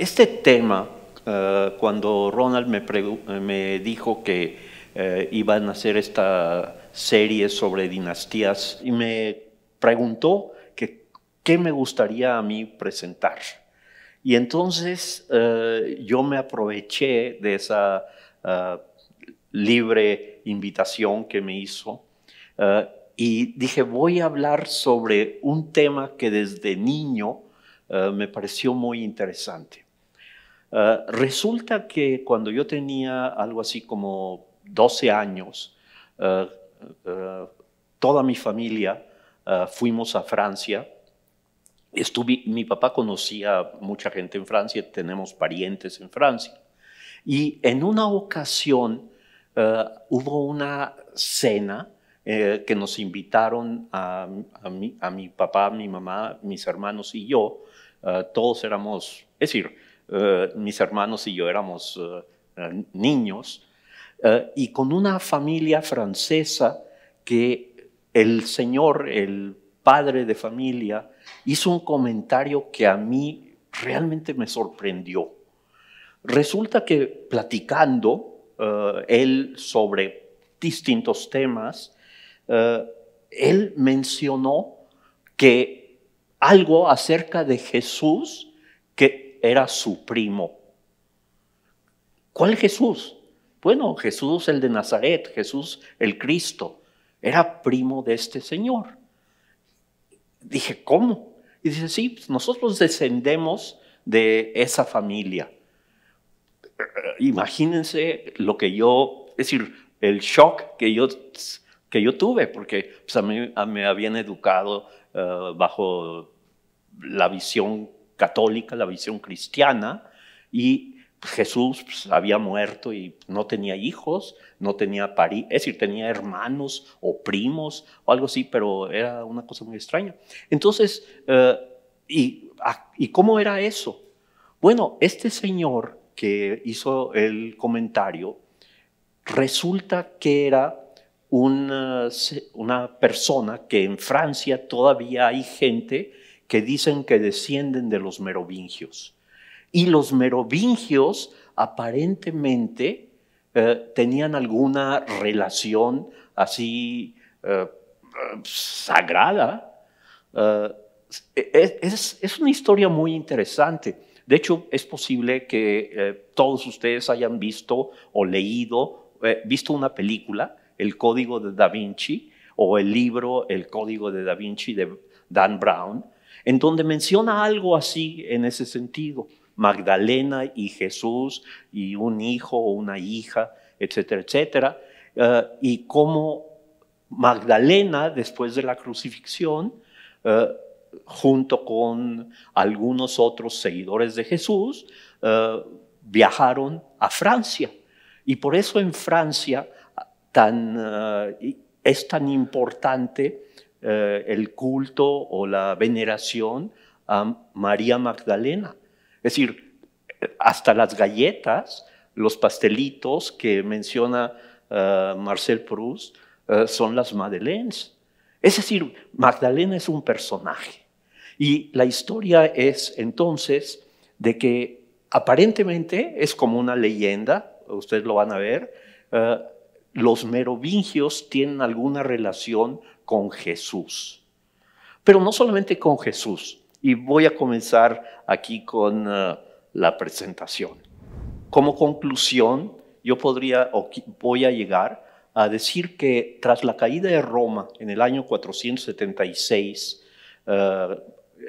Este tema, eh, cuando Ronald me, dijo que eh, iban a hacer esta serie sobre dinastías, y me preguntó qué me gustaría a mí presentar. Y entonces eh, yo me aproveché de esa libre invitación que me hizo y dije, voy a hablar sobre un tema que desde niño me pareció muy interesante. Ah, resulta que cuando yo tenía algo así como 12 años, ah, ah, toda mi familia fuimos a Francia. Estuve, mi papá conocía mucha gente en Francia, tenemos parientes en Francia. Y en una ocasión hubo una cena eh, que nos invitaron a, mi, a, mi, papá, mi mamá, mis hermanos y yo. todos éramos, es decir, eh, mis hermanos y yo éramos eh, eh, niños, y con una familia francesa que el señor, el padre de familia, hizo un comentario que a mí realmente me sorprendió. Resulta que platicando él sobre distintos temas, él mencionó que algo acerca de Jesús que era su primo. ¿Cuál Jesús? Bueno, Jesús el de Nazaret, Jesús el Cristo, era primo de este Señor. Dije, ¿cómo? Y dice, sí, pues, nosotros descendemos de esa familia. Eh, imagínense lo que yo, es decir, el shock que yo, que yo tuve, porque pues, a mí me habían educado eh, bajo la visión católica, la visión cristiana, y Jesús pues, había muerto y no tenía hijos, no tenía parís, es decir, tenía hermanos o primos o algo así, pero era una cosa muy extraña. Entonces, eh, ah, y, cómo era eso? Bueno, este señor que hizo el comentario resulta que era una persona que en Francia todavía hay gente que dicen que descienden de los merovingios. Y los merovingios aparentemente eh, tenían alguna relación así eh, sagrada. Eh, es, es, una historia muy interesante. De hecho, es posible que todos ustedes hayan visto o leído, visto una película, El Código de Da Vinci, o el libro El Código de Da Vinci de Dan Brown, en donde menciona algo así en ese sentido. Magdalena y Jesús y un hijo o una hija, etcétera, etcétera. Eh, y cómo Magdalena, después de la crucifixión, eh, junto con algunos otros seguidores de Jesús, eh, viajaron a Francia. Y por eso en Francia tan, es tan importante eh, el culto o la veneración a María Magdalena. Es decir, hasta las galletas, los pastelitos que menciona eh, Marcel Proust eh, son las Madeleines. Es decir, Magdalena es un personaje. Y la historia es entonces de que aparentemente es como una leyenda, ustedes lo van a ver, los merovingios tienen alguna relación con Jesús. Pero no solamente con Jesús. Y voy a comenzar aquí con eh, la presentación. Como conclusión, yo podría o voy a llegar a decir que tras la caída de Roma en el año 476, eh,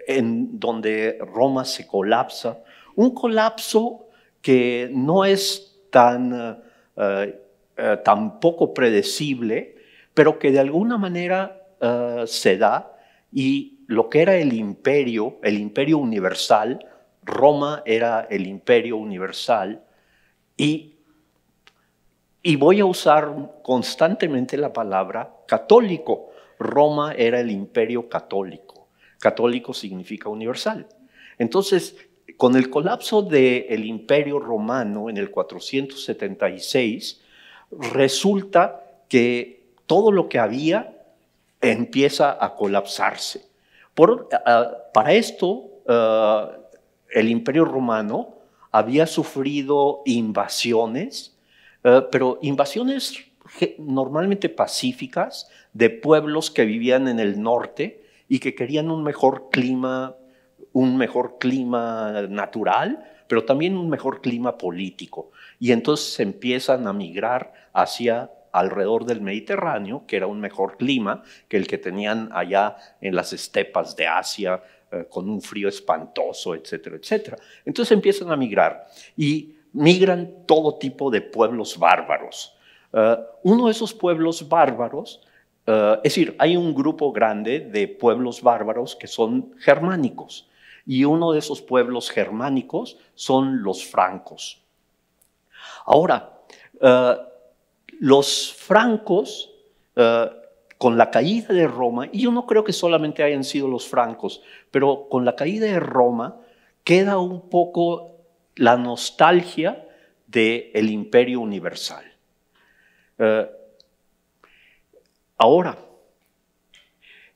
en donde Roma se colapsa, un colapso que no es tan, eh, tan poco predecible pero que de alguna manera eh, se da y lo que era el imperio, el imperio universal, Roma era el imperio universal y, y voy a usar constantemente la palabra católico. Roma era el imperio católico. Católico significa universal. Entonces, con el colapso del el imperio romano en el 476, resulta que todo lo que había empieza a colapsarse. Ah, para esto, ah, el imperio romano había sufrido invasiones, ah, pero invasiones normalmente pacíficas de pueblos que vivían en el norte y que querían un mejor clima, un mejor clima natural, pero también un mejor clima político. Y entonces empiezan a migrar hacia alrededor del Mediterráneo, que era un mejor clima que el que tenían allá en las estepas de Asia, eh, con un frío espantoso, etcétera, etcétera. Entonces empiezan a migrar y migran todo tipo de pueblos bárbaros. Eh, uno de esos pueblos bárbaros, eh, es decir, hay un grupo grande de pueblos bárbaros que son germánicos, y uno de esos pueblos germánicos son los francos. Ahora, los francos, eh, con la caída de Roma, y yo no creo que solamente hayan sido los francos, pero con la caída de Roma queda un poco la nostalgia del imperio universal. Eh, ahora,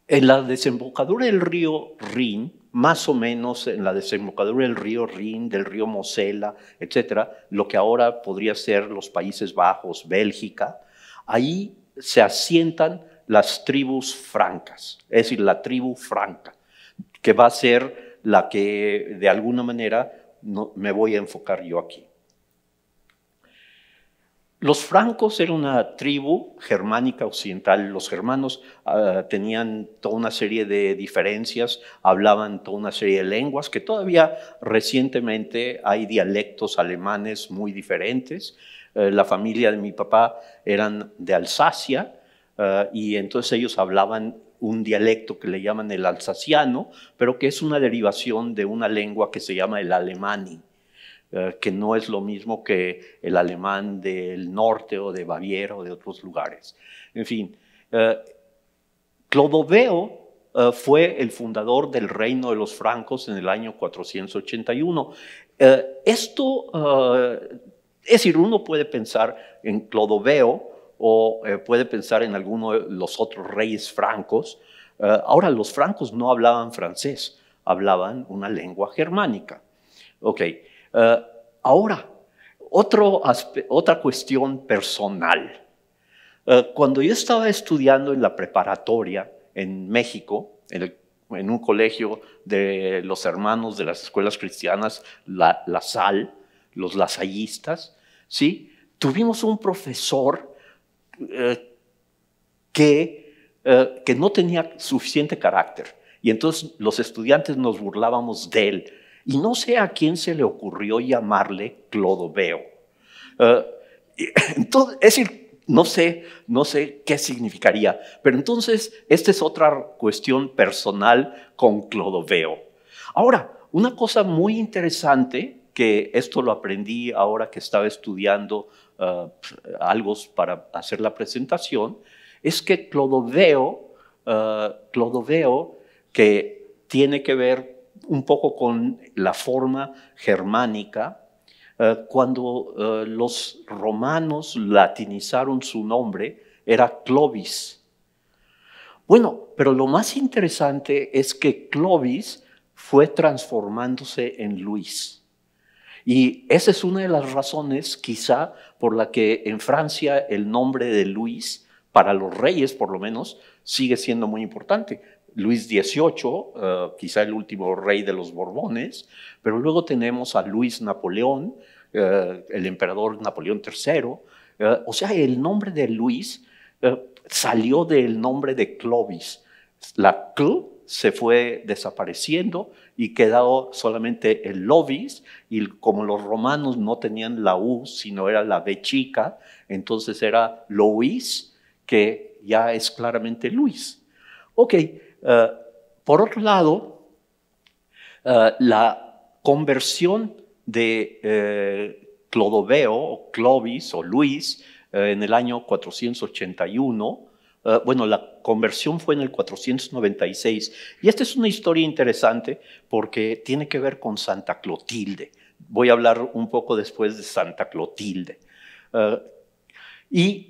en la desembocadura del río Rin, más o menos en la desembocadura del río Rin, del río Mosela, etcétera, lo que ahora podría ser los Países Bajos, Bélgica, ahí se asientan las tribus francas, es decir, la tribu franca, que va a ser la que de alguna manera me voy a enfocar yo aquí. Los francos eran una tribu germánica occidental. Los germanos ah, tenían toda una serie de diferencias, hablaban toda una serie de lenguas que todavía recientemente hay dialectos alemanes muy diferentes. Eh, la familia de mi papá eran de Alsacia eh, y entonces ellos hablaban un dialecto que le llaman el alsaciano, pero que es una derivación de una lengua que se llama el alemani. Eh, que no es lo mismo que el alemán del norte o de Baviera o de otros lugares. En fin, eh, Clodoveo eh, fue el fundador del reino de los francos en el año 481. esto, es decir, uno puede pensar en Clodoveo o puede pensar en alguno de los otros reyes francos. ahora, los francos no hablaban francés, hablaban una lengua germánica. Okay. Eh, ahora, otra cuestión personal. Eh, cuando yo estaba estudiando en la preparatoria en México, en, un colegio de los hermanos de las escuelas cristianas, la, SAL, los lasallistas, ¿sí? tuvimos un profesor eh, que no tenía suficiente carácter. Y entonces los estudiantes nos burlábamos de él y no sé a quién se le ocurrió llamarle Clodoveo. Eh, entonces, es decir, no sé, no sé qué significaría, pero entonces esta es otra cuestión personal con Clodoveo. Ahora, una cosa muy interesante, que esto lo aprendí ahora que estaba estudiando eh, algo para hacer la presentación, es que Clodoveo, eh, Clodoveo, que tiene que ver un poco con la forma germánica, eh, cuando eh, los romanos latinizaron su nombre, era Clovis. Bueno, pero lo más interesante es que Clovis fue transformándose en Luis. Y esa es una de las razones quizá por la que en Francia el nombre de Luis, para los reyes por lo menos, sigue siendo muy importante, Luis XVIII, eh, quizá el último rey de los Borbones, pero luego tenemos a Luis Napoleón, eh, el emperador Napoleón III. Eh, o sea, el nombre de Luis salió del nombre de Clovis. La cl se fue desapareciendo y quedó solamente el Lovis, y como los romanos no tenían la U, sino era la B chica, entonces era Luis, que ya es claramente Luis. Ok, eh, por otro lado, eh, la conversión de eh, Clodoveo, o Clovis, o Luis, en el año 481, bueno, la conversión fue en el 496. Y esta es una historia interesante porque tiene que ver con Santa Clotilde. Voy a hablar un poco después de Santa Clotilde. y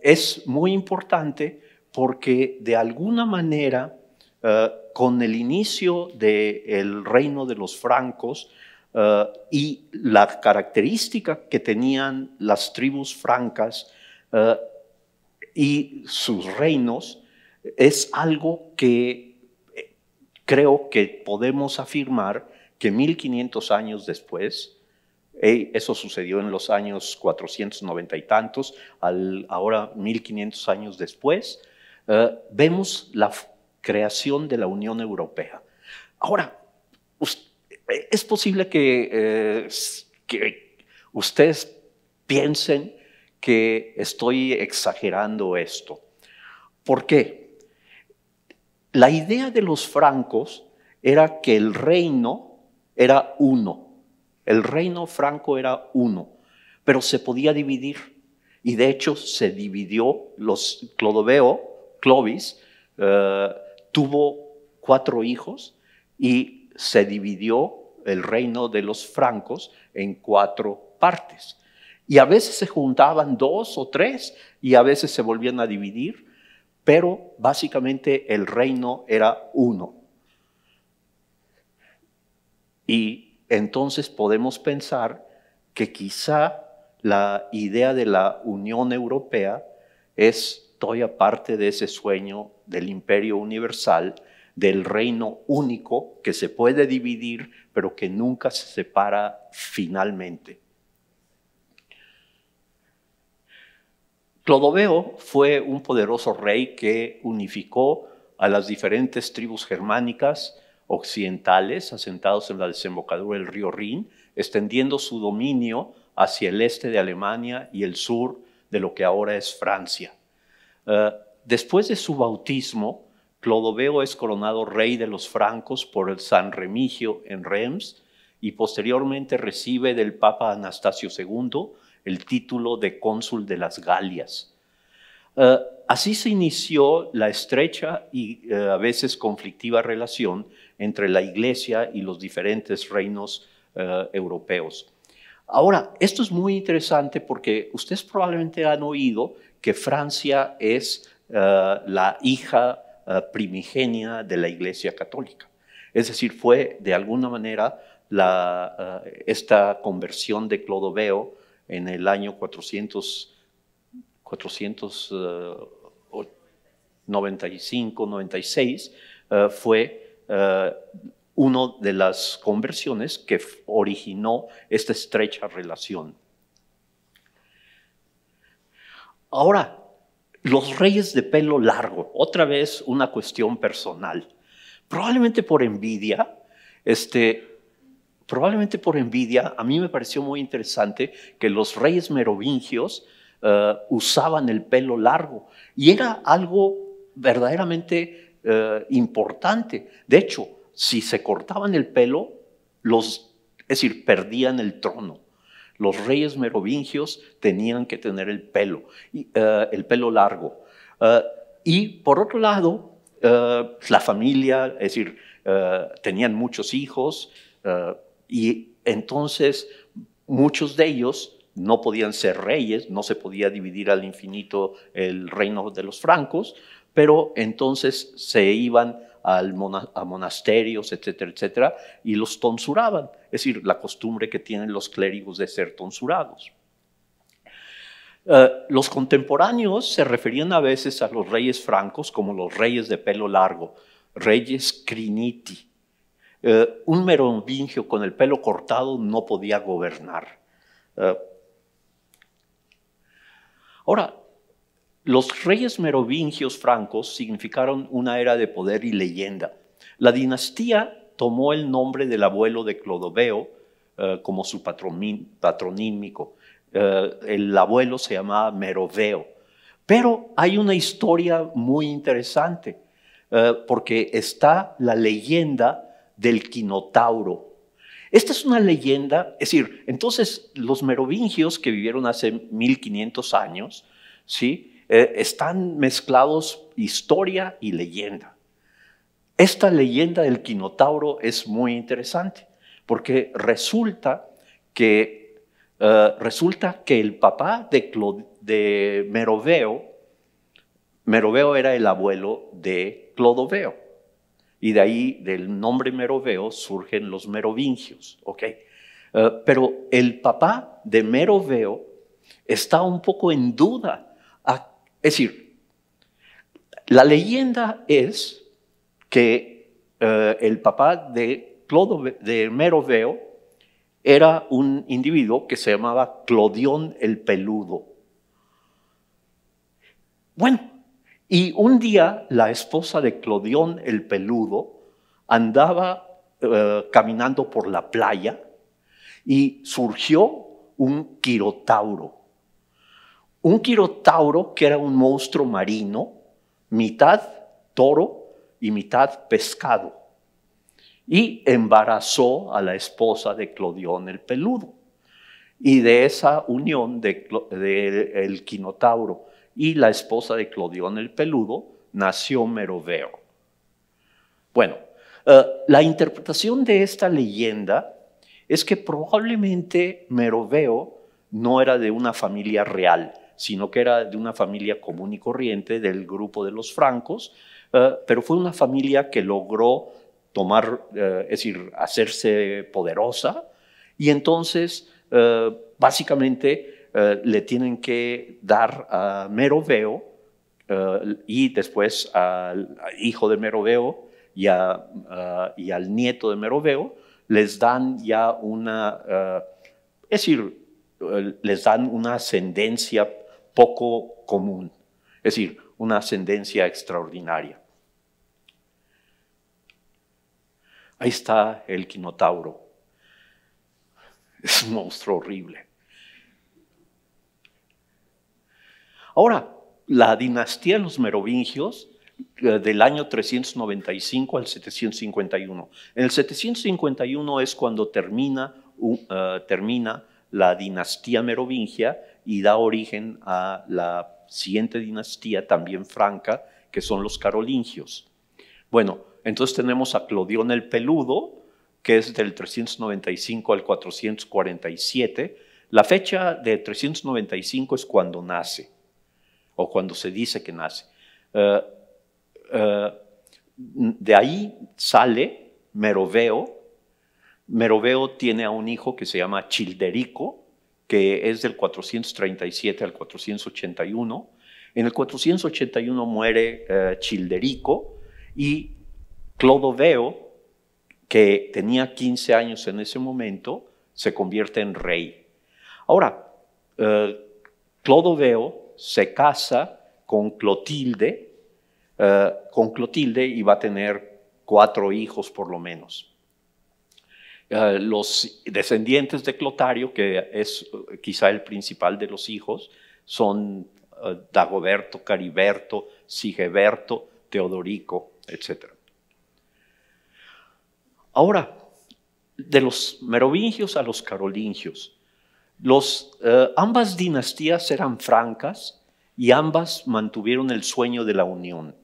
es muy importante porque de alguna manera, eh, con el inicio del reino de los francos eh, y la característica que tenían las tribus francas eh, y sus reinos, es algo que creo que podemos afirmar que 1500 años después, eso sucedió en los años 490 y tantos, ahora 1500 años después, eh, vemos la creación de la Unión Europea. Ahora, es posible que, eh, que ustedes piensen que estoy exagerando esto. ¿Por qué? La idea de los francos era que el reino era uno. El reino franco era uno, pero se podía dividir. Y de hecho se dividió, los Clodoveo Clovis, eh, tuvo cuatro hijos y se dividió el reino de los francos en cuatro partes. Y a veces se juntaban dos o tres y a veces se volvían a dividir, pero básicamente el reino era uno. Y entonces podemos pensar que quizá la idea de la Unión Europea es Aparte aparte de ese sueño del imperio universal, del reino único que se puede dividir, pero que nunca se separa finalmente. Clodoveo fue un poderoso rey que unificó a las diferentes tribus germánicas occidentales asentados en la desembocadura del río Rin, extendiendo su dominio hacia el este de Alemania y el sur de lo que ahora es Francia. Eh, después de su bautismo, Clodoveo es coronado rey de los francos por el San Remigio en Reims y posteriormente recibe del Papa Anastasio II el título de cónsul de las Galias. Eh, así se inició la estrecha y eh, a veces conflictiva relación entre la Iglesia y los diferentes reinos europeos. Ahora, esto es muy interesante porque ustedes probablemente han oído que Francia es eh, la hija eh, primigenia de la Iglesia Católica. Es decir, fue de alguna manera eh, esta conversión de Clodoveo en el año 495, 96, fue una de las conversiones que originó esta estrecha relación Ahora, los reyes de pelo largo, otra vez una cuestión personal. Probablemente por envidia, este, probablemente por envidia, a mí me pareció muy interesante que los reyes merovingios eh, usaban el pelo largo y era algo verdaderamente eh, importante. De hecho, si se cortaban el pelo, los, es decir, perdían el trono. Los reyes merovingios tenían que tener el pelo, eh, el pelo largo. Eh, y por otro lado, eh, la familia, es decir, tenían muchos hijos y entonces muchos de ellos no podían ser reyes, no se podía dividir al infinito el reino de los francos, pero entonces se iban a monasterios, etcétera, etcétera, y los tonsuraban. Es decir, la costumbre que tienen los clérigos de ser tonsurados. Eh, los contemporáneos se referían a veces a los reyes francos como los reyes de pelo largo, reyes criniti. Eh, un merovingio con el pelo cortado no podía gobernar. Eh, ahora, los reyes merovingios francos significaron una era de poder y leyenda. La dinastía tomó el nombre del abuelo de Clodoveo eh, como su patronímico. Eh, el abuelo se llamaba Meroveo. Pero hay una historia muy interesante, eh, porque está la leyenda del Quinotauro. Esta es una leyenda, es decir, entonces los merovingios que vivieron hace 1500 años, ¿sí? Eh, están mezclados historia y leyenda. Esta leyenda del Quinotauro es muy interesante porque resulta que, eh, resulta que el papá de, Meroveo, Meroveo era el abuelo de Clodoveo. Y de ahí, del nombre Meroveo, surgen los merovingios. Eh, pero el papá de Meroveo está un poco en duda es decir, la leyenda es que eh, el papá de Clodo de era un individuo que se llamaba Clodión el Peludo. Bueno, y un día la esposa de Clodión el Peludo andaba eh, caminando por la playa y surgió un quirotauro un quirotauro que era un monstruo marino, mitad toro y mitad pescado, y embarazó a la esposa de Clodión el Peludo. Y de esa unión del de, quinotauro y la esposa de Clodión el Peludo nació Meroveo. Bueno, eh, la interpretación de esta leyenda es que probablemente Meroveo no era de una familia real, sino que era de una familia común y corriente del grupo de los francos, eh, pero fue una familia que logró tomar, eh, es decir, hacerse poderosa y entonces eh, básicamente le tienen que dar a Meroveo y después al hijo de Meroveo y, y al nieto de Meroveo, les dan ya una, es decir, les dan una ascendencia poco común, es decir, una ascendencia extraordinaria. Ahí está el quinotauro. Es un monstruo horrible. Ahora, la dinastía de los merovingios eh, del año 395 al 751. En el 751 es cuando termina, eh, termina la dinastía merovingia y da origen a la siguiente dinastía, también franca, que son los carolingios. Bueno, entonces tenemos a Clodión el Peludo, que es del 395 al 447. La fecha de 395 es cuando nace, o cuando se dice que nace. Eh, eh, de ahí sale Meroveo. Meroveo tiene a un hijo que se llama Childerico, que es del 437 al 481. En el 481 muere eh, Childerico y Clodoveo, que tenía 15 años en ese momento, se convierte en rey. Ahora, eh, Clodoveo se casa con Clotilde, eh, con Clotilde y va a tener cuatro hijos por lo menos. Eh, los descendientes de Clotario, que es eh, quizá el principal de los hijos, son eh, Dagoberto, Cariberto, Sigeberto, Teodorico, etc. Ahora, de los merovingios a los carolingios, ambas dinastías eran francas y ambas mantuvieron el sueño de la unión.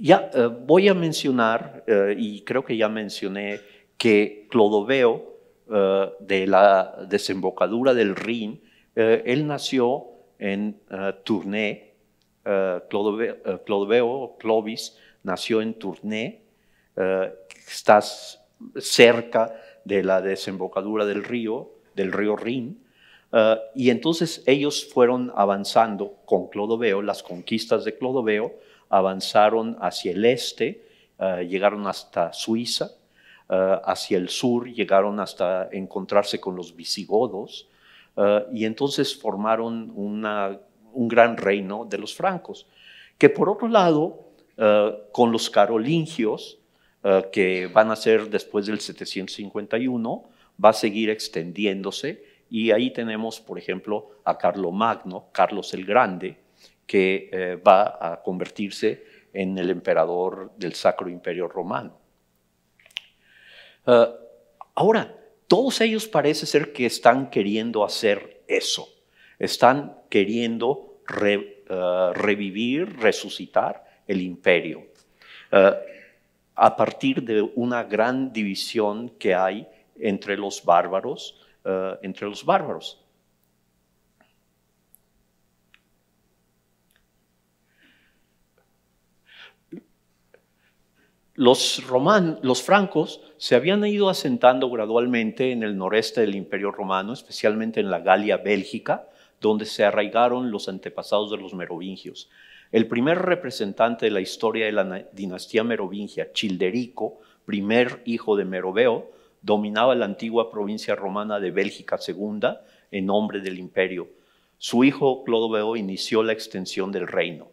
Ya eh, voy a mencionar, eh, y creo que ya mencioné, que Clodoveo, eh, de la desembocadura del Rin, él nació en Tournai. Clodoveo, Clodoveo, Clovis nació en Tournai, está cerca de la desembocadura del río, del río Rin, y entonces ellos fueron avanzando con Clodoveo, las conquistas de Clodoveo, avanzaron hacia el este, eh, llegaron hasta Suiza, eh, hacia el sur llegaron hasta encontrarse con los visigodos eh, y entonces formaron un gran reino de los francos, que por otro lado, con los carolingios, que van a ser después del 751, va a seguir extendiéndose y ahí tenemos, por ejemplo, a Magno, Carlos el Grande, que eh, va a convertirse en el emperador del Sacro Imperio Romano. Eh, ahora, todos ellos parece ser que están queriendo hacer eso, están queriendo eh, revivir, resucitar el imperio, a partir de una gran división que hay entre los bárbaros, entre los bárbaros. los, los francos se habían ido asentando gradualmente en el noreste del Imperio Romano, especialmente en la Galia Bélgica, donde se arraigaron los antepasados de los merovingios. El primer representante de la historia de la dinastía merovingia, Childerico, primer hijo de Meroveo, dominaba la antigua provincia romana de Bélgica II en nombre del imperio. Su hijo Clodoveo inició la extensión del reino.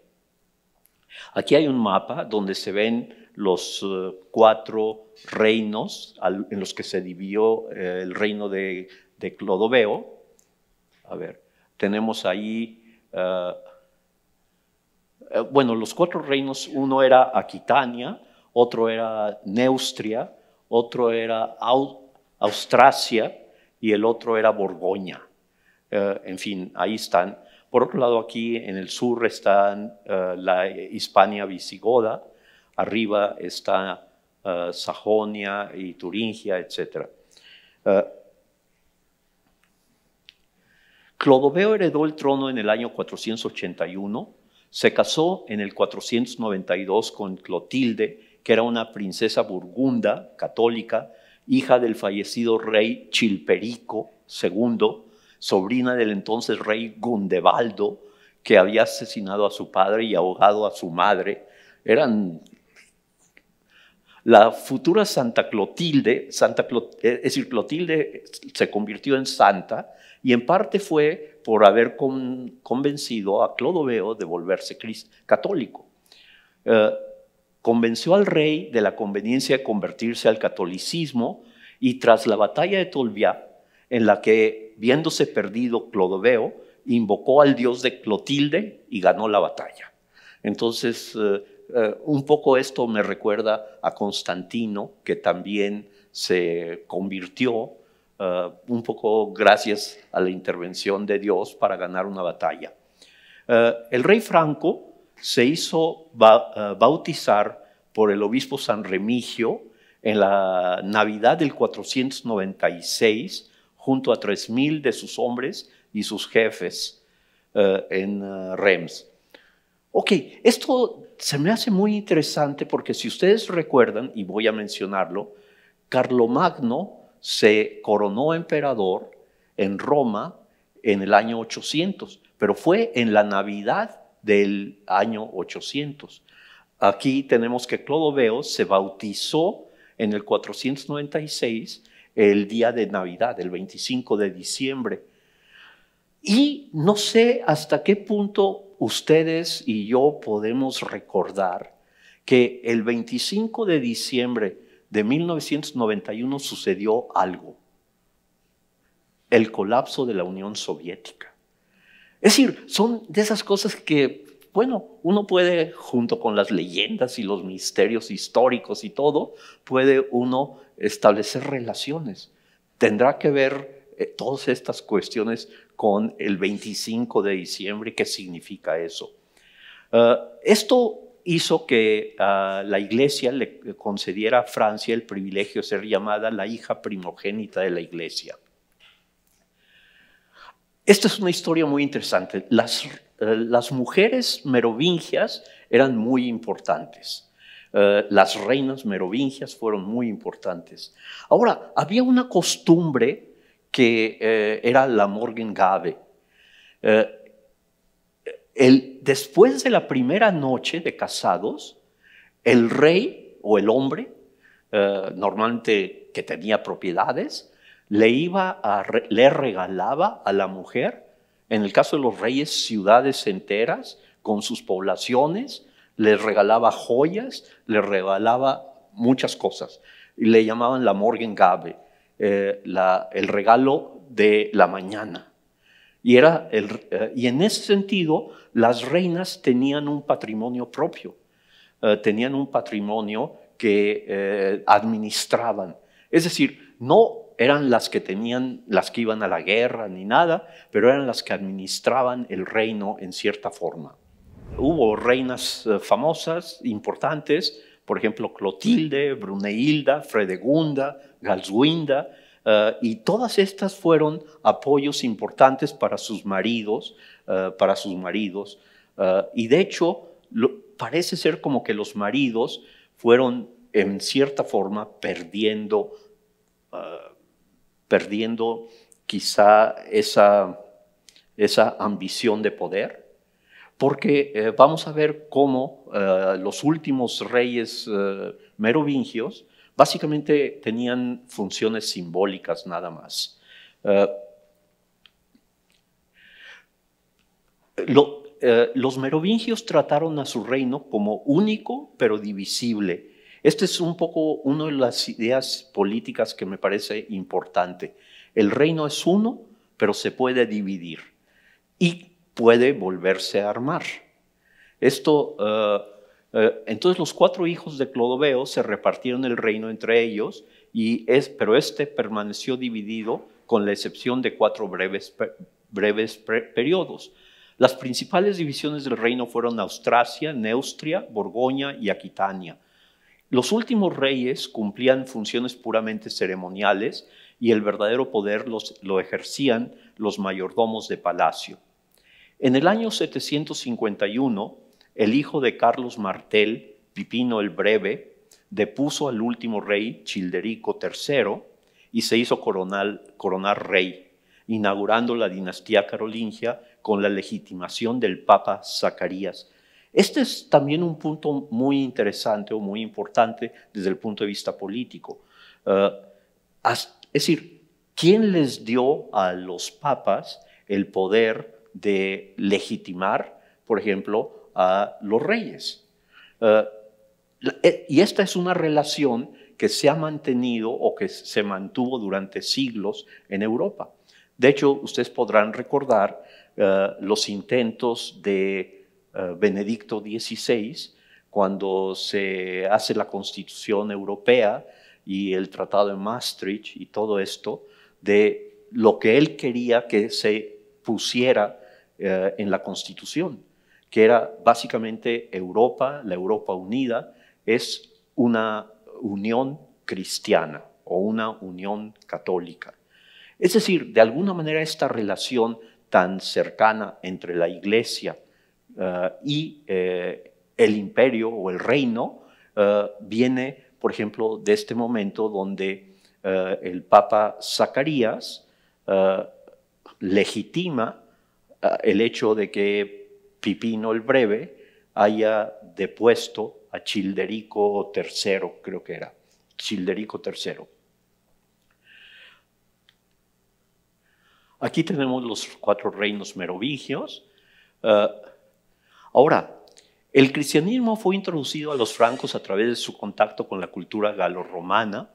Aquí hay un mapa donde se ven los eh, cuatro reinos en los que se dividió eh, el reino de, de Clodoveo. A ver, tenemos ahí, eh, bueno, los cuatro reinos, uno era Aquitania, otro era Neustria, otro era Austrasia y el otro era Borgoña. en fin, ahí están. Por otro lado, aquí en el sur están la Hispania visigoda, Arriba está eh, Sajonia y Turingia, etc. Eh, Clodoveo heredó el trono en el año 481, se casó en el 492 con Clotilde, que era una princesa burgunda, católica, hija del fallecido rey Chilperico II, sobrina del entonces rey Gundebaldo, que había asesinado a su padre y ahogado a su madre. Eran la futura Santa Clotilde, Santa eh, es decir, Clotilde se convirtió en santa y en parte fue por haber convencido a Clodoveo de volverse católico. Eh, convenció al rey de la conveniencia de convertirse al catolicismo y tras la batalla de Tolviá, en la que, viéndose perdido Clodoveo, invocó al dios de Clotilde y ganó la batalla. Entonces, eh, eh, un poco esto me recuerda a Constantino, que también se convirtió eh, un poco gracias a la intervención de Dios para ganar una batalla. Eh, el rey Franco se hizo bautizar por el obispo San Remigio en la Navidad del 496 junto a 3.000 de sus hombres y sus jefes en Reims. Ok, esto se me hace muy interesante porque si ustedes recuerdan, y voy a mencionarlo, Carlomagno se coronó emperador en Roma en el año 800, pero fue en la Navidad del año 800. Aquí tenemos que Clodoveo se bautizó en el 496, el día de Navidad, el 25 de diciembre. Y no sé hasta qué punto ustedes y yo podemos recordar que el 25 de diciembre de 1991 sucedió algo, el colapso de la Unión Soviética. Es decir, son de esas cosas que, bueno, uno puede, junto con las leyendas y los misterios históricos y todo, puede uno establecer relaciones. Tendrá que ver eh, todas estas cuestiones con el 25 de diciembre, ¿qué significa eso? Ah, esto hizo que ah, la iglesia le concediera a Francia el privilegio de ser llamada la hija primogénita de la iglesia. Esta es una historia muy interesante. Las, ah, las mujeres merovingias eran muy importantes. las reinas merovingias fueron muy importantes. Ahora, había una costumbre que eh, era la Morgengabe. Eh, después de la primera noche de casados, el rey o el hombre, eh, normalmente que tenía propiedades, le, iba a, le regalaba a la mujer, en el caso de los reyes, ciudades enteras con sus poblaciones, les regalaba joyas, le regalaba muchas cosas. Y le llamaban la Morgengabe. Eh, el regalo de la mañana. Y, era eh, y en ese sentido, las reinas tenían un patrimonio propio, eh, tenían un patrimonio que administraban. Es decir, no eran las que tenían, las que iban a la guerra ni nada, pero eran las que administraban el reino en cierta forma. Hubo reinas famosas, importantes, por ejemplo, Clotilde, Brunehilda, Fredegunda, Galswinda, eh, y todas estas fueron apoyos importantes para sus maridos, eh, para sus maridos, eh, y de hecho parece ser como que los maridos fueron en cierta forma perdiendo, perdiendo quizá esa, esa ambición de poder, porque eh, vamos a ver cómo eh, los últimos reyes eh, merovingios básicamente tenían funciones simbólicas nada más. los merovingios trataron a su reino como único pero divisible. Esta es un poco una de las ideas políticas que me parece importante. El reino es uno, pero se puede dividir. Y puede volverse a armar. Esto, eh, eh, entonces los cuatro hijos de Clodoveo se repartieron el reino entre ellos, y es, pero este permaneció dividido con la excepción de cuatro breves, breves periodos. Las principales divisiones del reino fueron Austrasia, Neustria, Borgoña y Aquitania. Los últimos reyes cumplían funciones puramente ceremoniales y el verdadero poder lo ejercían los mayordomos de palacio. En el año 751, el hijo de Carlos Martel, Pipino el Breve, depuso al último rey, Childerico III, y se hizo coronar, rey, inaugurando la dinastía carolingia con la legitimación del Papa Zacarías. Este es también un punto muy interesante o muy importante desde el punto de vista político. Eh, es decir, ¿quién les dio a los papas el poder de legitimar, por ejemplo, a los reyes. Eh, eh, y esta es una relación que se ha mantenido o que se mantuvo durante siglos en Europa. De hecho, ustedes podrán recordar eh, los intentos de Benedicto XVI cuando se hace la Constitución Europea y el Tratado de Maastricht y todo esto, de lo que él quería que se pusiera eh, en la Constitución, que era básicamente Europa, la Europa unida, es una unión cristiana o una unión católica. Es decir, de alguna manera esta relación tan cercana entre la Iglesia eh, y eh, el imperio o el reino viene, por ejemplo, de este momento donde el Papa Zacarías legitima Ah, el hecho de que Pipino el Breve haya depuesto a Childerico III, creo que era, Childerico III. Aquí tenemos los cuatro reinos merovingios. Ah, ahora, el cristianismo fue introducido a los francos a través de su contacto con la cultura galorromana.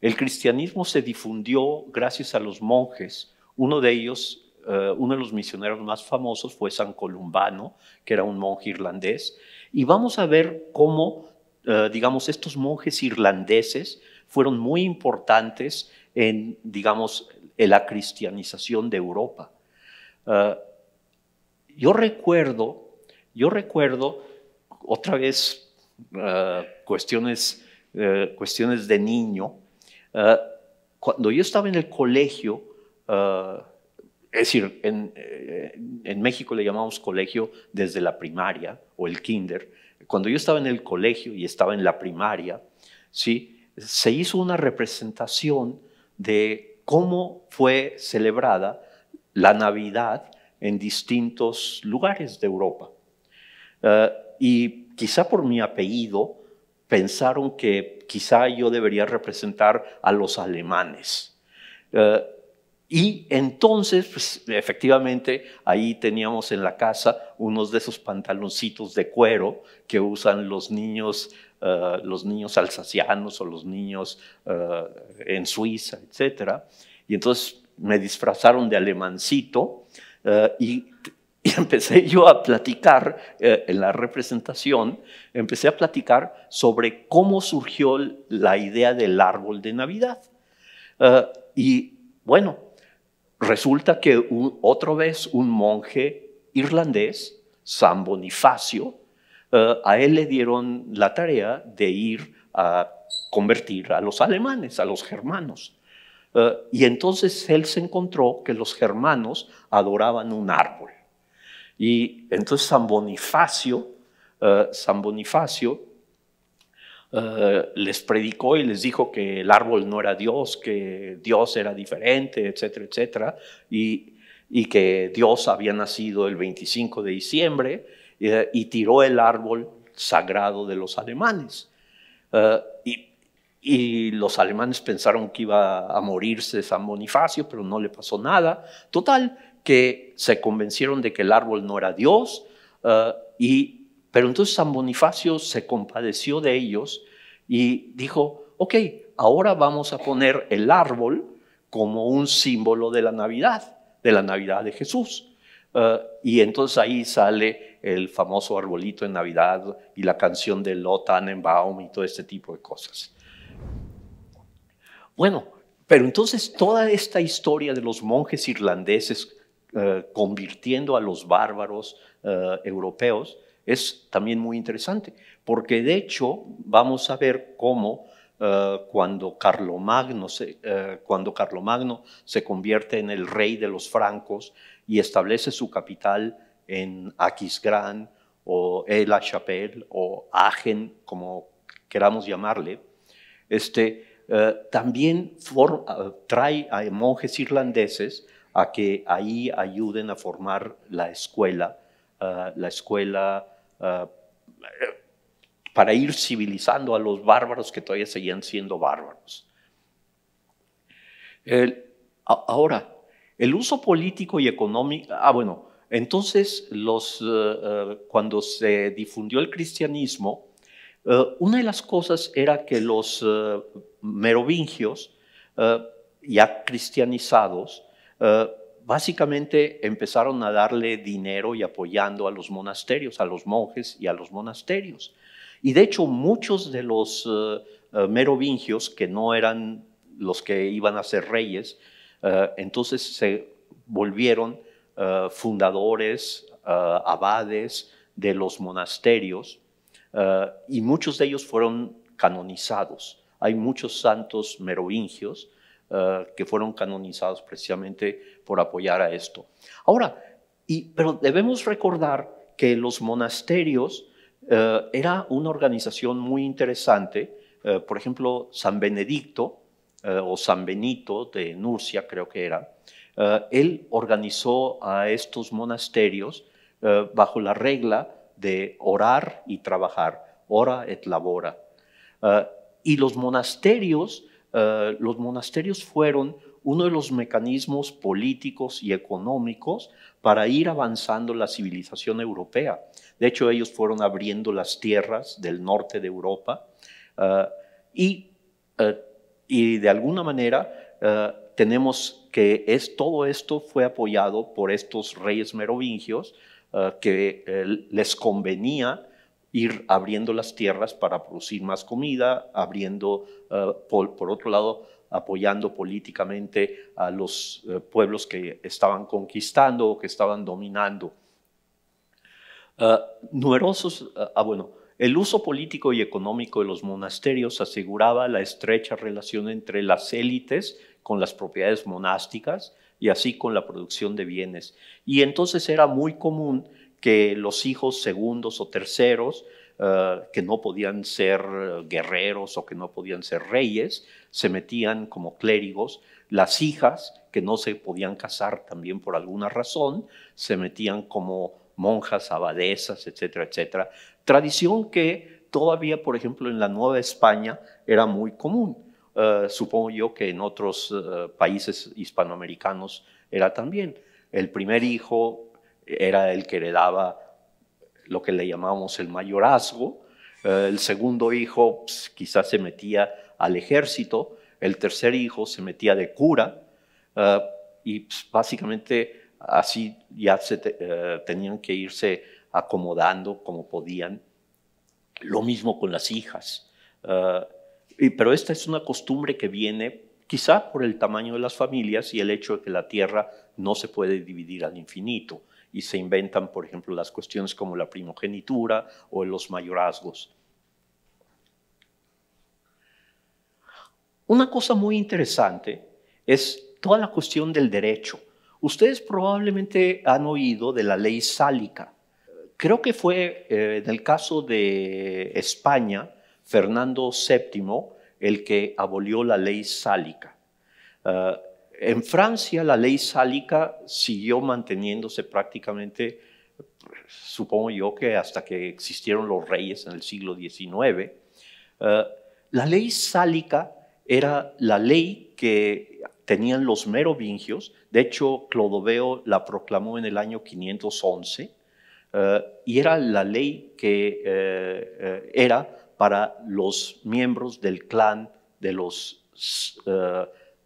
El cristianismo se difundió gracias a los monjes. Uno de ellos eh, uno de los misioneros más famosos fue San Columbano, que era un monje irlandés. Y vamos a ver cómo, eh, digamos, estos monjes irlandeses fueron muy importantes en, digamos, la cristianización de Europa. Eh, yo recuerdo, yo recuerdo otra vez cuestiones, cuestiones de niño. cuando yo estaba en el colegio, es decir, eh, en, México le llamamos colegio desde la primaria o el kinder. Cuando yo estaba en el colegio y estaba en la primaria, ¿sí? se hizo una representación de cómo fue celebrada la Navidad en distintos lugares de Europa. Eh, y quizá por mi apellido pensaron que quizá yo debería representar a los alemanes. Eh, y entonces, pues, efectivamente, ahí teníamos en la casa unos de esos pantaloncitos de cuero que usan los niños, eh, los niños alsacianos o los niños eh, en Suiza, etc. Y entonces me disfrazaron de alemancito eh, y, y, empecé yo a platicar en la representación, empecé a platicar sobre cómo surgió la idea del árbol de Navidad. y bueno, Resulta que otra vez un monje irlandés, San Bonifacio, eh, a él le dieron la tarea de ir a convertir a los alemanes, a los germanos. Eh, y entonces él se encontró que los germanos adoraban un árbol. Y entonces San Bonifacio, eh, San Bonifacio eh, les predicó y les dijo que el árbol no era Dios, que Dios era diferente, etcétera, etcétera, y, y que Dios había nacido el 25 de diciembre eh, y tiró el árbol sagrado de los alemanes. Eh, y, y, los alemanes pensaron que iba a morirse San Bonifacio, pero no le pasó nada. Total, que se convencieron de que el árbol no era Dios y pero entonces San Bonifacio se compadeció de ellos y dijo, ok, ahora vamos a poner el árbol como un símbolo de la Navidad, de la Navidad de Jesús. Eh, y entonces ahí sale el famoso arbolito en Navidad y la canción de Baum y todo este tipo de cosas. Bueno, pero entonces toda esta historia de los monjes irlandeses eh, convirtiendo a los bárbaros eh, europeos, es también muy interesante, porque de hecho vamos a ver cómo eh, cuando, Carlomagno se, eh, se convierte en el rey de los francos y establece su capital en Aquisgrán o Aix-la-Chapelle o Agen, como queramos llamarle, este, eh, también trae a monjes irlandeses a que ahí ayuden a formar la escuela, la escuela Ah, para ir civilizando a los bárbaros que todavía seguían siendo bárbaros. ahora, el uso político y económico, ah bueno, entonces los, eh, eh, cuando se difundió el cristianismo, eh, una de las cosas era que los merovingios, ya cristianizados, básicamente empezaron a darle dinero y apoyando a los monasterios, a los monjes y a los monasterios. Y de hecho muchos de los eh, eh, merovingios, que no eran los que iban a ser reyes, eh, entonces se volvieron fundadores, abades de los monasterios, y muchos de ellos fueron canonizados. Hay muchos santos merovingios eh, que fueron canonizados precisamente por apoyar a esto. Ahora, pero debemos recordar que los monasterios eh, era una organización muy interesante. Eh, por ejemplo, San Benedicto o San Benito de Nurcia, creo que era, él organizó a estos monasterios bajo la regla de orar y trabajar, ora et labora. y los monasterios eh, los monasterios fueron uno de los mecanismos políticos y económicos para ir avanzando la civilización europea. De hecho, ellos fueron abriendo las tierras del norte de Europa eh, eh, y, de alguna manera tenemos que es, todo esto fue apoyado por estos reyes merovingios que les convenía ir abriendo las tierras para producir más comida, abriendo, eh, por, otro lado, apoyando políticamente a los eh, pueblos que estaban conquistando o que estaban dominando. Eh, numerosos, ah, bueno, el uso político y económico de los monasterios aseguraba la estrecha relación entre las élites con las propiedades monásticas y así con la producción de bienes. Y entonces era muy común que los hijos segundos o terceros, eh, que no podían ser eh, guerreros o que no podían ser reyes, se metían como clérigos. Las hijas, que no se podían casar también por alguna razón, se metían como monjas, abadesas, etcétera, etcétera. Tradición que todavía, por ejemplo, en la Nueva España era muy común. Eh, supongo yo que en otros países hispanoamericanos era también. El primer hijo era el que heredaba lo que le llamamos el mayorazgo, eh, el segundo hijo pues, quizás se metía al ejército, el tercer hijo se metía de cura eh, y pues, básicamente así ya se eh, tenían que irse acomodando como podían. Lo mismo con las hijas. pero esta es una costumbre que viene quizá por el tamaño de las familias y el hecho de que la tierra no se puede dividir al infinito y se inventan, por ejemplo, las cuestiones como la primogenitura o los mayorazgos. Una cosa muy interesante es toda la cuestión del derecho. Ustedes probablemente han oído de la ley sálica. Creo que fue en eh, el caso de España, Fernando VII, el que abolió la ley sálica. Ah, en Francia la ley sálica siguió manteniéndose prácticamente, supongo yo que hasta que existieron los reyes en el siglo XIX. Eh, la ley sálica era la ley que tenían los merovingios, de hecho Clodoveo la proclamó en el año 511, eh, y era la ley que eh, era para los miembros del clan de los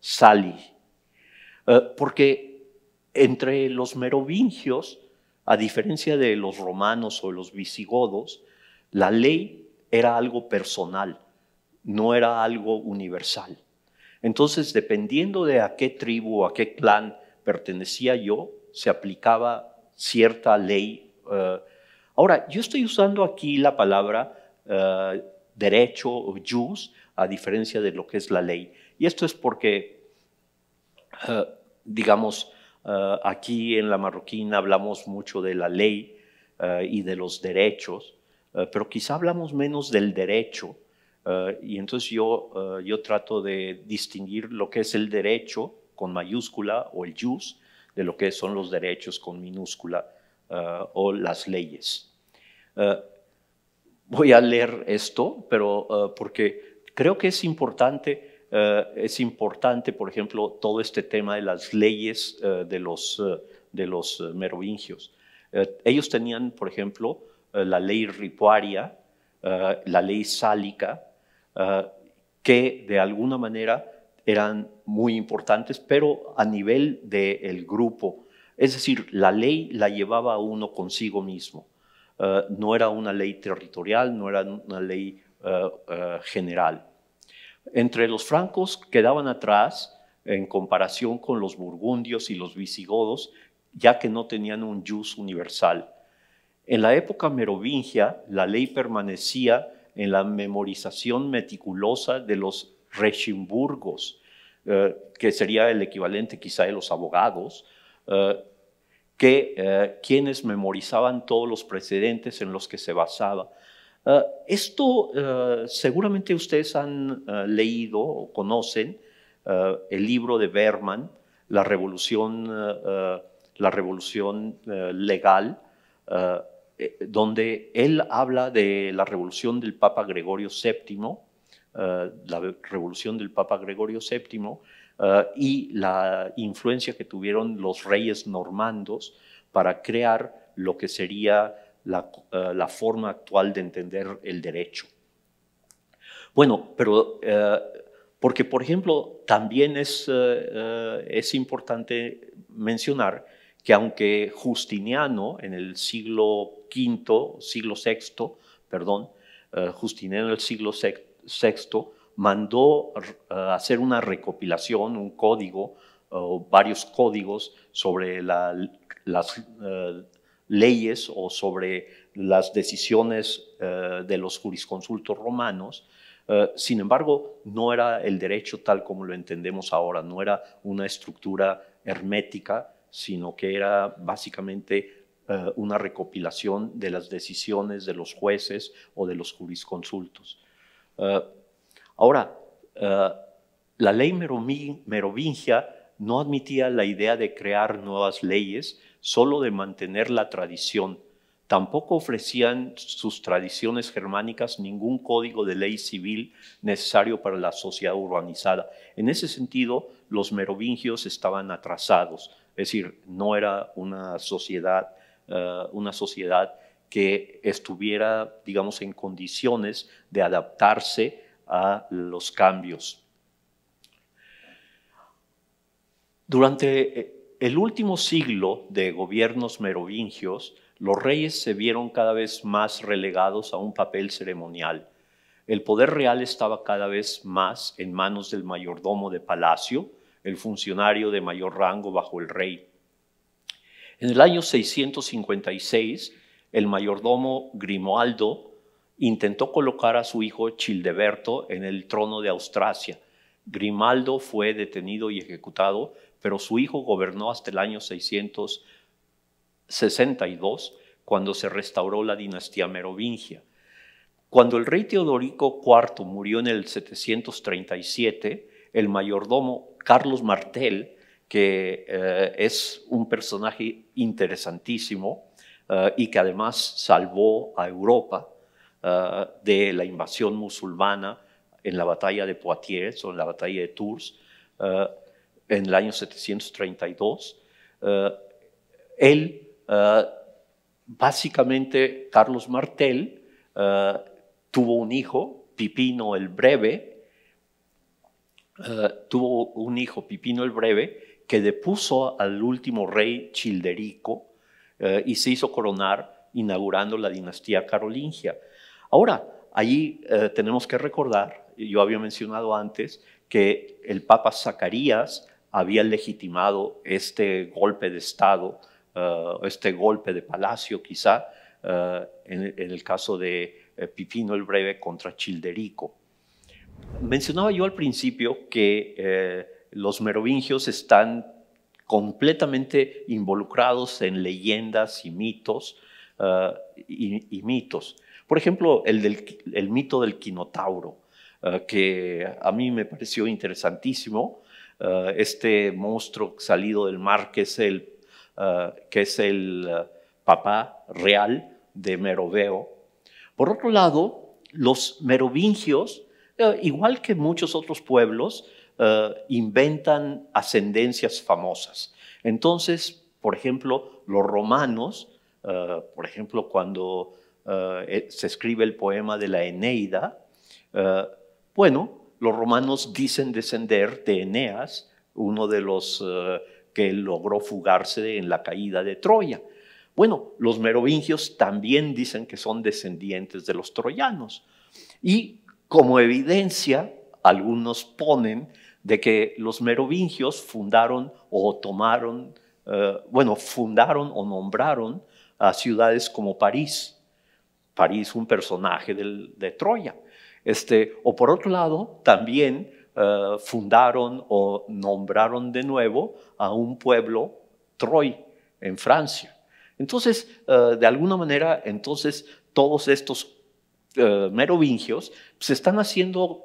Sali eh, porque entre los merovingios, a diferencia de los romanos o los visigodos, la ley era algo personal, no era algo universal. Entonces, dependiendo de a qué tribu o a qué clan pertenecía yo, se aplicaba cierta ley. Eh. ahora, yo estoy usando aquí la palabra eh, derecho o jus, a diferencia de lo que es la ley. Y esto es porque eh, digamos, eh, aquí en la marroquina hablamos mucho de la ley eh, y de los derechos, pero quizá hablamos menos del derecho. y entonces yo, trato de distinguir lo que es el derecho con mayúscula o el jus de lo que son los derechos con minúscula o las leyes. voy a leer esto, pero porque creo que es importante eh, es importante, por ejemplo, todo este tema de las leyes eh, de los, eh, de los merovingios. ellos tenían, por ejemplo, la ley ripuaria, la ley sálica, que de alguna manera eran muy importantes, pero a nivel del grupo. Es decir, la ley la llevaba uno consigo mismo. no era una ley territorial, no era una ley general. Entre los francos quedaban atrás en comparación con los burgundios y los visigodos, ya que no tenían un jus universal. En la época merovingia, la ley permanecía en la memorización meticulosa de los rechimburgos, eh, que sería el equivalente quizá de los abogados, eh, eh, quienes memorizaban todos los precedentes en los que se basaba Ah, esto ah, seguramente ustedes han ah, leído o conocen el libro de Berman, La Revolución, la revolución Legal, eh, donde él habla de la revolución del Papa Gregorio VII, la revolución del Papa Gregorio VII y la influencia que tuvieron los reyes normandos para crear lo que sería eh, la, forma actual de entender el derecho. Bueno, pero eh, porque, por ejemplo, también es, eh, es importante mencionar que aunque Justiniano en el siglo V, siglo VI, perdón, Justiniano en el siglo VI mandó hacer una recopilación, un código, varios códigos sobre las leyes o sobre las decisiones eh, de los jurisconsultos romanos. Eh, sin embargo, no era el derecho tal como lo entendemos ahora, no era una estructura hermética, sino que era básicamente eh, una recopilación de las decisiones de los jueces o de los jurisconsultos. ahora, la ley merovingia no admitía la idea de crear nuevas leyes, solo de mantener la tradición. Tampoco ofrecían sus tradiciones germánicas ningún código de ley civil necesario para la sociedad urbanizada. En ese sentido, los merovingios estaban atrasados, es decir, no era una sociedad, eh, una sociedad que estuviera, digamos, en condiciones de adaptarse a los cambios. Durante eh, el último siglo de gobiernos merovingios, los reyes se vieron cada vez más relegados a un papel ceremonial. El poder real estaba cada vez más en manos del mayordomo de palacio, el funcionario de mayor rango bajo el rey. En el año 656, el mayordomo Grimaldo intentó colocar a su hijo Childeberto en el trono de Austrasia. Grimaldo fue detenido y ejecutado pero su hijo gobernó hasta el año 662, cuando se restauró la dinastía merovingia. Cuando el rey Teodorico IV murió en el 737, el mayordomo Carlos Martel, que eh, es un personaje interesantísimo eh, y que además salvó a Europa eh, de la invasión musulmana en la batalla de Poitiers o en la batalla de Tours, en el año 732, eh, él, eh, básicamente, Carlos Martel, eh, tuvo un hijo, Pipino el Breve, tuvo un hijo, Pipino el Breve, que depuso al último rey Childerico y se hizo coronar inaugurando la dinastía carolingia. Ahora, ahí tenemos que recordar, yo había mencionado antes, que el Papa Zacarías había legitimado este golpe de Estado, eh, este golpe de Palacio quizá, eh, en, el caso de Pifino eh, Pipino el Breve contra Childerico. Mencionaba yo al principio que los merovingios están completamente involucrados en leyendas y mitos, y, mitos. Por ejemplo, el, el mito del Quinotauro, que a mí me pareció interesantísimo, eh, este monstruo salido del mar que es el, eh, que es el eh, papá real de Meroveo. Por otro lado, los merovingios, igual que muchos otros pueblos, inventan ascendencias famosas. Entonces, por ejemplo, los romanos, por ejemplo, cuando se escribe el poema de la Eneida, bueno, los romanos dicen descender de Eneas, uno de los eh, que logró fugarse en la caída de Troya. Bueno, los merovingios también dicen que son descendientes de los troyanos. Y como evidencia, algunos ponen de que los merovingios fundaron o tomaron, eh, bueno, fundaron o nombraron a ciudades como París. París, un personaje de Troya. Este, o por otro lado, también eh, fundaron o nombraron de nuevo a un pueblo, Troy, en Francia. Entonces, eh, de alguna manera, entonces todos estos eh, merovingios se pues, están haciendo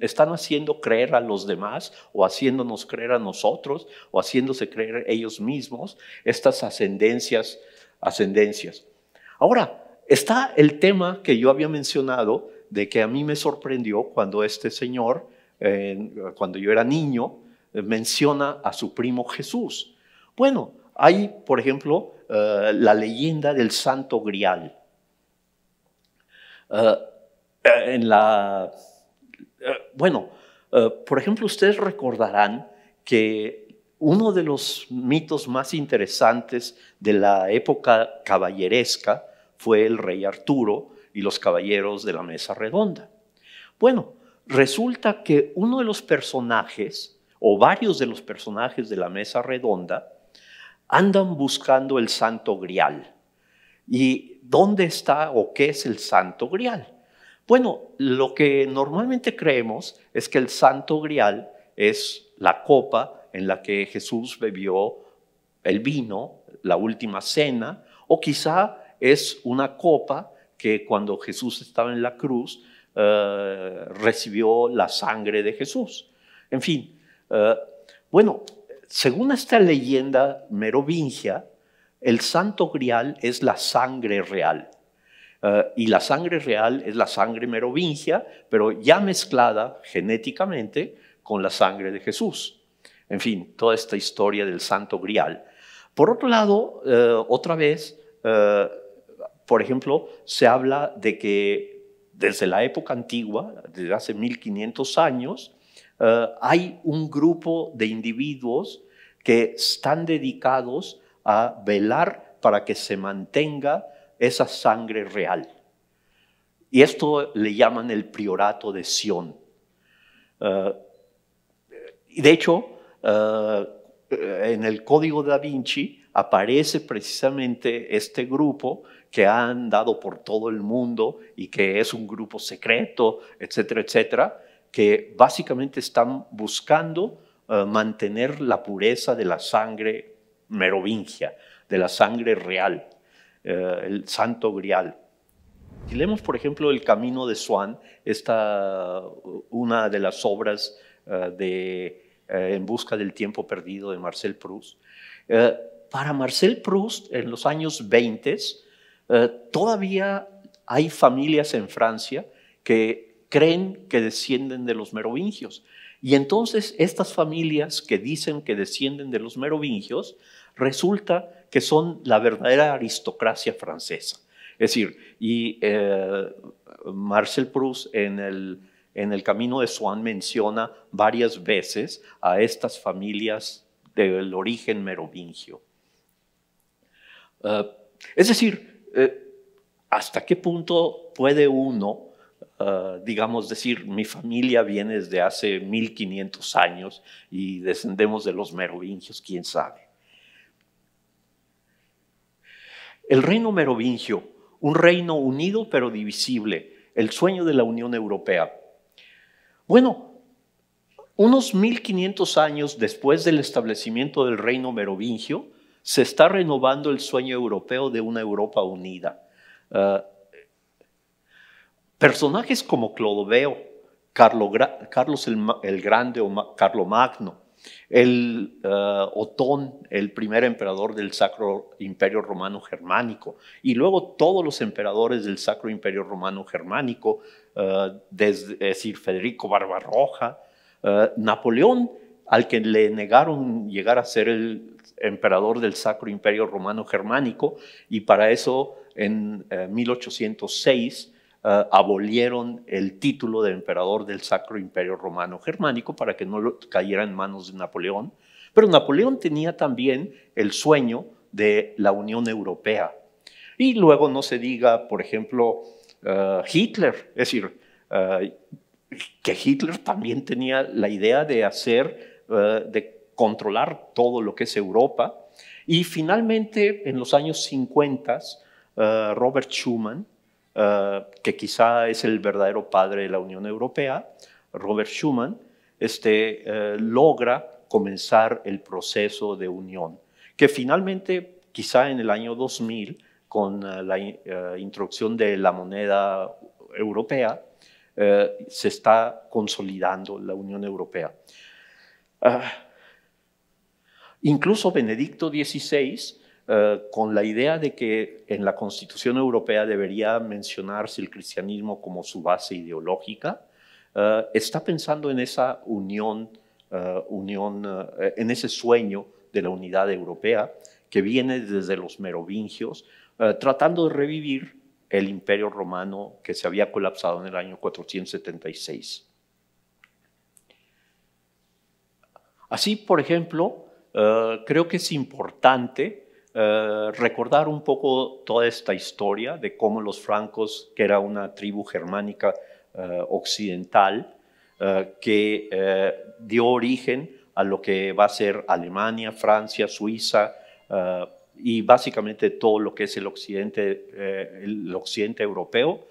están haciendo creer a los demás o haciéndonos creer a nosotros o haciéndose creer ellos mismos estas ascendencias, ascendencias. Ahora, está el tema que yo había mencionado de que a mí me sorprendió cuando este señor, cuando yo era niño, menciona a su primo Jesús. Bueno, hay, por ejemplo, eh, la leyenda del Santo Grial. Eh, eh, en la, bueno, por ejemplo, ustedes recordarán que uno de los mitos más interesantes de la época caballeresca fue el rey Arturo y los caballeros de la mesa redonda. Bueno, resulta que uno de los personajes, o varios de los personajes de la mesa redonda, andan buscando el santo grial. ¿Y dónde está o qué es el santo grial? Bueno, lo que normalmente creemos es que el santo grial es la copa en la que Jesús bebió el vino, la última cena, o quizá es una copa que cuando Jesús estaba en la cruz eh, recibió la sangre de Jesús. En fin, eh, bueno, según esta leyenda merovingia, el santo grial es la sangre real. Eh, y la sangre real es la sangre merovingia, pero ya mezclada genéticamente con la sangre de Jesús. En fin, toda esta historia del santo grial. Por otro lado, otra vez, por ejemplo, se habla de que desde la época antigua, desde hace 1500 años, eh, hay un grupo de individuos que están dedicados a velar para que se mantenga esa sangre real. Y esto le llaman el priorato de Sion. Eh, de hecho, eh, en el Código da Vinci aparece precisamente este grupo que han dado por todo el mundo y que es un grupo secreto, etcétera, etcétera, que básicamente están buscando eh, mantener la pureza de la sangre merovingia, de la sangre real, eh, el santo grial. Si leemos, por ejemplo, El Camino de Swan, esta, una de las obras eh, de En Busca del Tiempo Perdido de Marcel Proust, para Marcel Proust, en los años 20, eh, todavía hay familias en Francia que creen que descienden de los merovingios. Y entonces estas familias que dicen que descienden de los merovingios, resulta que son la verdadera aristocracia francesa. Es decir, y eh, Marcel Proust en el, Camino de Swann menciona varias veces a estas familias del origen merovingio. Eh, es decir, eh, ¿hasta qué punto puede uno, ah, digamos, decir, mi familia viene desde hace 1500 años y descendemos de los merovingios, quién sabe? El reino merovingio, un reino unido pero divisible, el sueño de la Unión Europea. Bueno, unos 1500 años después del establecimiento del reino merovingio, se está renovando el sueño europeo de una Europa unida. Ah, personajes como Clodoveo, Carlos el, Grande o Carlos Magno, el ah, Otón, el primer emperador del Sacro Imperio Romano Germánico, y luego todos los emperadores del Sacro Imperio Romano Germánico, ah, desde, es decir, Federico Barbarroja, Napoleón, al que le negaron llegar a ser el emperador del Sacro Imperio Romano Germánico, y para eso en 1806 eh, eh, abolieron el título de emperador del Sacro Imperio Romano Germánico para que no cayera en manos de Napoleón. Pero Napoleón tenía también el sueño de la Unión Europea. Y luego no se diga, por ejemplo, eh, Hitler, es decir, que Hitler también tenía la idea de hacer, de controlar todo lo que es Europa. Y finalmente, en los años 50, eh, Robert Schuman, eh, que quizá es el verdadero padre de la Unión Europea, Robert Schuman, este, eh, logra comenzar el proceso de unión, que finalmente, quizá en el año 2000, con la introducción de la moneda europea, se está consolidando la Unión Europea. Ah, Incluso Benedicto XVI, eh, con la idea de que en la Constitución Europea debería mencionarse el cristianismo como su base ideológica, eh, está pensando en esa unión, eh, unión en ese sueño de la unidad europea que viene desde los merovingios, tratando de revivir el imperio romano que se había colapsado en el año 476. Así, por ejemplo, eh, creo que es importante eh, recordar un poco toda esta historia de cómo los francos, que era una tribu germánica eh, occidental, que dio origen a lo que va a ser Alemania, Francia, Suiza, y básicamente todo lo que es el occidente, europeo,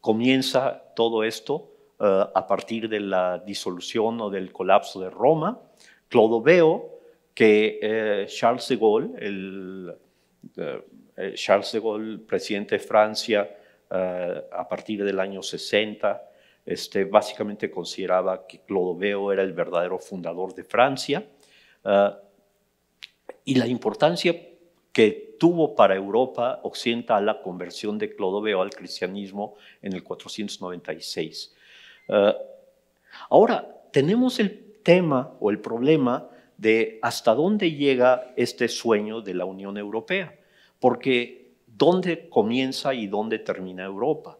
comienza todo esto a partir de la disolución o del colapso de Roma Clodoveo, que eh, Charles de Gaulle, el, eh, eh, Charles de Gaulle, presidente de Francia, a partir del año 60, este, básicamente consideraba que Clodoveo era el verdadero fundador de Francia. y la importancia que tuvo para Europa occidental la conversión de Clodoveo al cristianismo en el 496. ahora, tenemos el tema o el problema de hasta dónde llega este sueño de la Unión Europea, porque ¿dónde comienza y dónde termina Europa?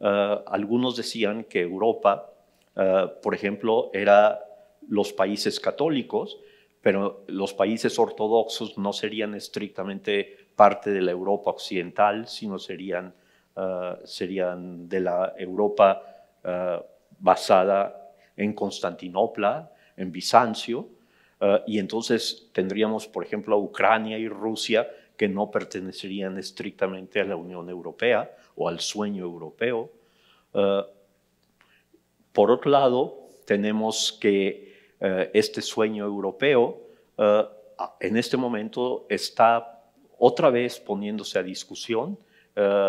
Eh, algunos decían que Europa, eh, por ejemplo, era los países católicos, pero los países ortodoxos no serían estrictamente parte de la Europa occidental, sino serían eh, de la Europa basada en Constantinopla, en Bizancio, eh, y entonces tendríamos, por ejemplo, a Ucrania y Rusia que no pertenecerían estrictamente a la Unión Europea o al sueño europeo. Eh, por otro lado, tenemos que eh, este sueño europeo en este momento está otra vez poniéndose a discusión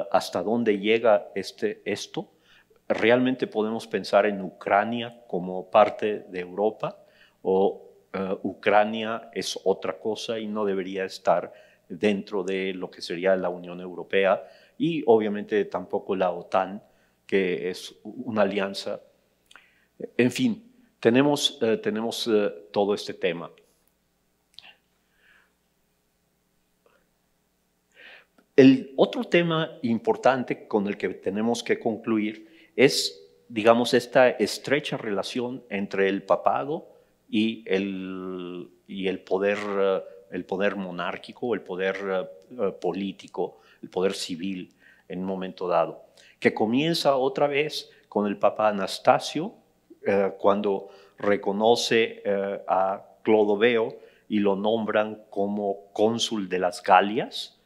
hasta dónde llega este, esto realmente podemos pensar en Ucrania como parte de Europa o eh, Ucrania es otra cosa y no debería estar dentro de lo que sería la Unión Europea y obviamente tampoco la OTAN, que es una alianza. En fin, tenemos, eh, tenemos eh, todo este tema. El otro tema importante con el que tenemos que concluir es, digamos, esta estrecha relación entre el papado y el, poder, eh, el poder monárquico, el poder eh, eh, político, el poder civil en un momento dado, que comienza otra vez con el Papa Anastasio, cuando reconoce a Clodoveo y lo nombran como cónsul de las Galias,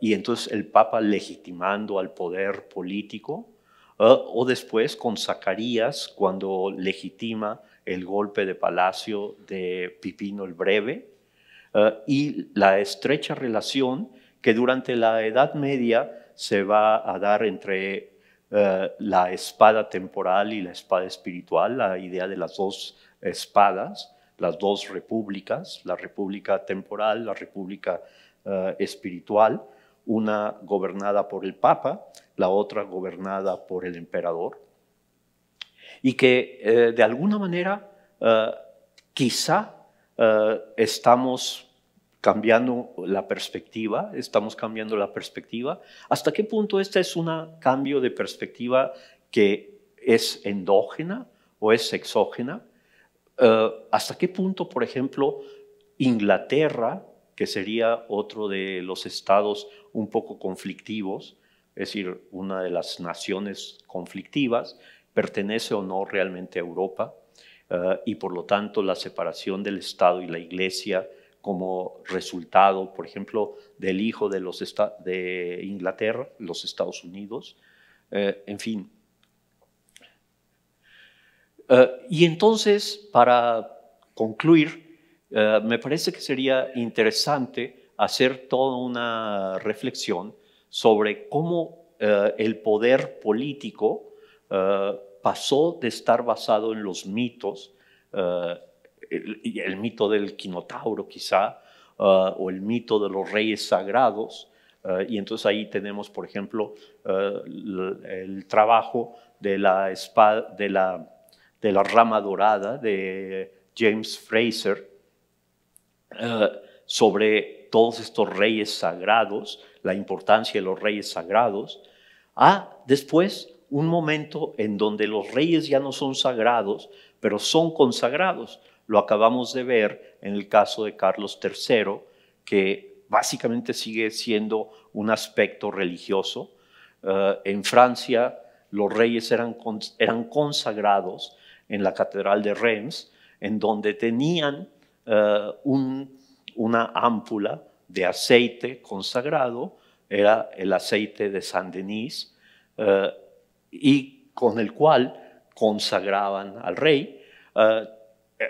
y entonces el Papa legitimando al poder político, o después con Zacarías, cuando legitima el golpe de palacio de Pipino el Breve eh, y la estrecha relación que durante la Edad Media se va a dar entre eh, la espada temporal y la espada espiritual, la idea de las dos espadas, las dos repúblicas, la república temporal, la república eh, espiritual, una gobernada por el Papa, la otra gobernada por el emperador y que eh, de alguna manera eh, quizá eh, estamos cambiando la perspectiva, estamos cambiando la perspectiva. ¿Hasta qué punto este es un cambio de perspectiva que es endógena o es exógena? ¿Hasta qué punto, por ejemplo, Inglaterra, que sería otro de los estados un poco conflictivos, es decir, una de las naciones conflictivas, pertenece o no realmente a Europa eh, y por lo tanto la separación del Estado y la Iglesia como resultado, por ejemplo, del hijo de, los de Inglaterra, los Estados Unidos, eh, en fin. Eh, y entonces, para concluir, me parece que sería interesante hacer toda una reflexión sobre cómo el poder político eh, pasó de estar basado en los mitos, eh, el, mito del quinotauro quizá, eh, o el mito de los reyes sagrados, y entonces ahí tenemos, por ejemplo, el, trabajo de la, espada, de, la, de la rama dorada de James Fraser sobre todos estos reyes sagrados, la importancia de los reyes sagrados, a después un momento en donde los reyes ya no son sagrados, pero son consagrados. Lo acabamos de ver en el caso de Carlos III, que básicamente sigue siendo un aspecto religioso. Eh, en Francia los reyes eran, eran consagrados en la Catedral de Reims, en donde tenían eh, una ámpula de aceite consagrado, era el aceite de San Denis, eh, y con el cual consagraban al rey. Ah, eh,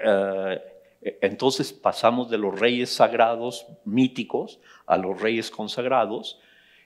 eh, entonces pasamos de los reyes sagrados míticos a los reyes consagrados.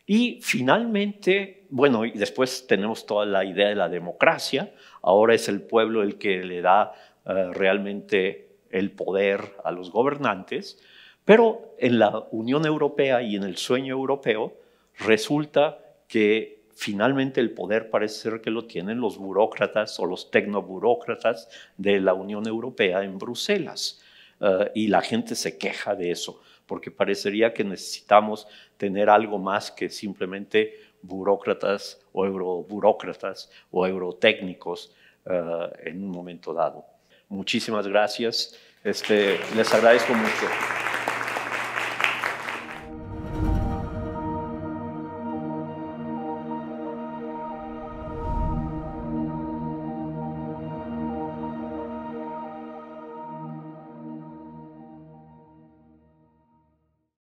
Y finalmente, bueno, después tenemos toda la idea de la democracia. Ahora es el pueblo el que le da ah, realmente el poder a los gobernantes. Pero en la Unión Europea y en el sueño europeo resulta que finalmente el poder parece ser que lo tienen los burócratas o los tecnoburócratas de la Unión Europea en Bruselas. Eh, y la gente se queja de eso, porque parecería que necesitamos tener algo más que simplemente burócratas o euroburócratas o eurotécnicos eh, en un momento dado. Muchísimas gracias. Este, les agradezco mucho.